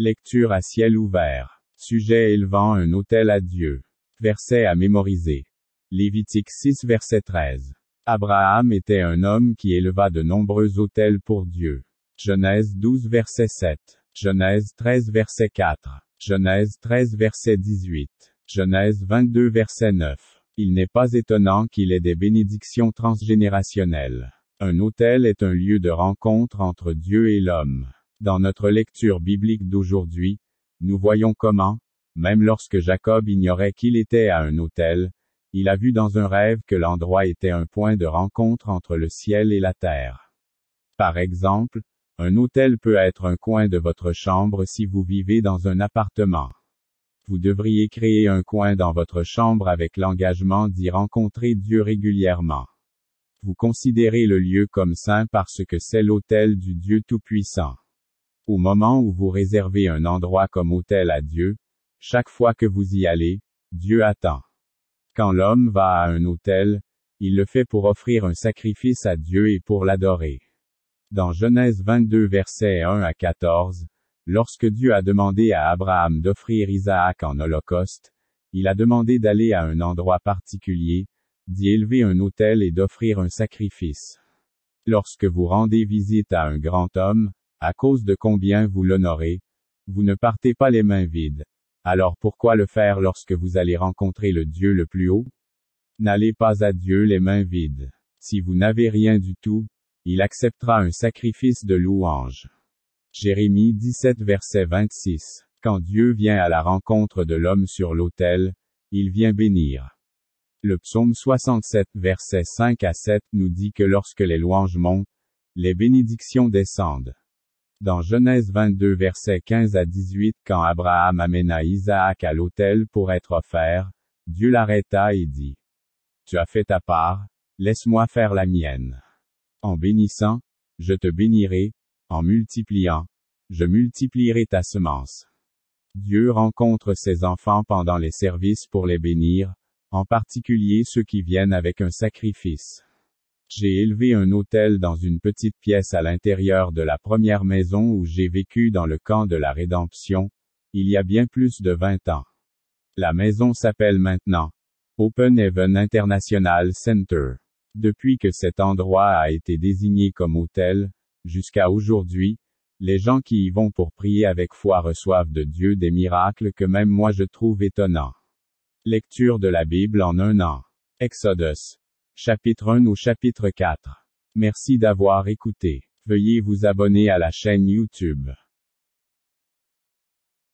Lecture à ciel ouvert. Sujet élevant un autel à Dieu. Verset à mémoriser. Lévitique 6 verset 13. Abraham était un homme qui éleva de nombreux autels pour Dieu. Genèse 12 verset 7. Genèse 13 verset 4. Genèse 13 verset 18. Genèse 22 verset 9. Il n'est pas étonnant qu'il ait des bénédictions transgénérationnelles. Un autel est un lieu de rencontre entre Dieu et l'homme. Dans notre lecture biblique d'aujourd'hui, nous voyons comment, même lorsque Jacob ignorait qu'il était à un hôtel, il a vu dans un rêve que l'endroit était un point de rencontre entre le ciel et la terre. Par exemple, un hôtel peut être un coin de votre chambre si vous vivez dans un appartement. Vous devriez créer un coin dans votre chambre avec l'engagement d'y rencontrer Dieu régulièrement. Vous considérez le lieu comme saint parce que c'est l'hôtel du Dieu Tout-Puissant. Au moment où vous réservez un endroit comme hôtel à Dieu, chaque fois que vous y allez, Dieu attend. Quand l'homme va à un hôtel, il le fait pour offrir un sacrifice à Dieu et pour l'adorer. Dans Genèse 22 versets 1 à 14, lorsque Dieu a demandé à Abraham d'offrir Isaac en holocauste, il a demandé d'aller à un endroit particulier, d'y élever un hôtel et d'offrir un sacrifice. Lorsque vous rendez visite à un grand homme, à cause de combien vous l'honorez, vous ne partez pas les mains vides. Alors pourquoi le faire lorsque vous allez rencontrer le Dieu le plus haut N'allez pas à Dieu les mains vides. Si vous n'avez rien du tout, il acceptera un sacrifice de louange. Jérémie 17 verset 26. Quand Dieu vient à la rencontre de l'homme sur l'autel, il vient bénir. Le psaume 67 verset 5 à 7 nous dit que lorsque les louanges montent, les bénédictions descendent. Dans Genèse 22 versets 15 à 18 quand Abraham amena Isaac à l'autel pour être offert, Dieu l'arrêta et dit. Tu as fait ta part, laisse-moi faire la mienne. En bénissant, je te bénirai, en multipliant, je multiplierai ta semence. Dieu rencontre ses enfants pendant les services pour les bénir, en particulier ceux qui viennent avec un sacrifice. J'ai élevé un hôtel dans une petite pièce à l'intérieur de la première maison où j'ai vécu dans le camp de la rédemption, il y a bien plus de 20 ans. La maison s'appelle maintenant Open Heaven International Center. Depuis que cet endroit a été désigné comme hôtel, jusqu'à aujourd'hui, les gens qui y vont pour prier avec foi reçoivent de Dieu des miracles que même moi je trouve étonnants. Lecture de la Bible en un an. Exodus chapitre 1 au chapitre 4. Merci d'avoir écouté. Veuillez vous abonner à la chaîne YouTube.